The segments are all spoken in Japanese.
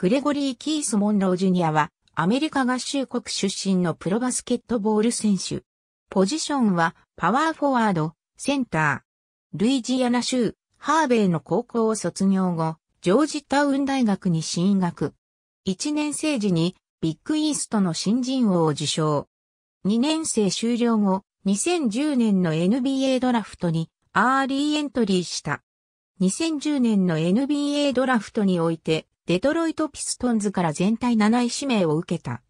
グレゴリー・キース・モンロー・ジュニアは、アメリカ合衆国出身のプロバスケットボール選手。ポジションは、パワーフォワード、センター。ルイジアナ州、ハーベイの高校を卒業後、ジョージタウン大学に進学。1年生時に、ビッグイーストの新人王を受賞。2年生終了後、2010年の NBA ドラフトに、アーリーエントリーした。2010年の NBA ドラフトにおいて、デトロイトピストンズから全体7位指名を受けた。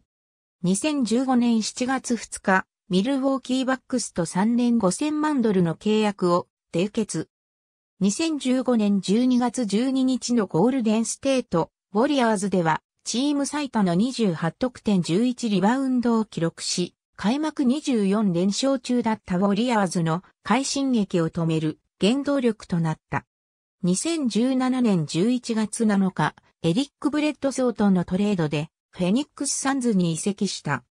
2015年7月2日、ミルウォーキーバックスと3年5000万ドルの契約を締結。2015年12月12日のゴールデンステート、ウォリアーズでは、チーム最多の28得点11リバウンドを記録し、開幕24連勝中だったウォリアーズの快進撃を止める原動力となった。2017年11月7日、エリック・ブレッドソーとのトレードで、フェニックス・サンズに移籍した。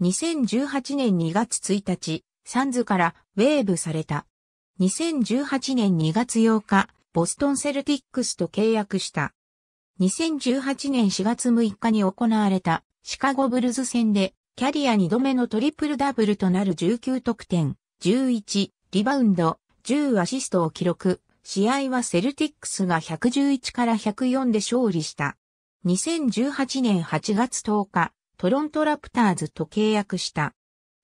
2018年2月1日、サンズからウェーブされた。2018年2月8日、ボストンセルティックスと契約した。2018年4月6日に行われたシカゴブルズ戦で、キャリア2度目のトリプルダブルとなる19得点、11、リバウンド、10アシストを記録。試合はセルティックスが111から104で勝利した。2018年8月10日、トロントラプターズと契約した。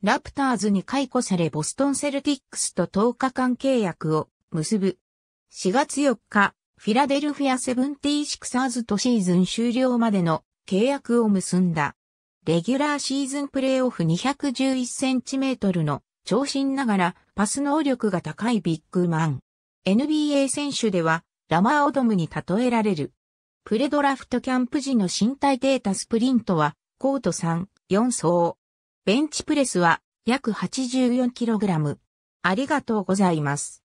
ラプターズに解雇されボストンセルティックスと10日間契約を結ぶ。4月4日、フィラデルフィアセブンティーシクサーズとシーズン終了までの契約を結んだ。レギュラーシーズンプレーオフ2 1 1トルの長身ながらパス能力が高いビッグマン。NBA 選手ではラマーオドムに例えられる。プレドラフトキャンプ時の身体データスプリントはコート3、4層。ベンチプレスは約 84kg。ありがとうございます。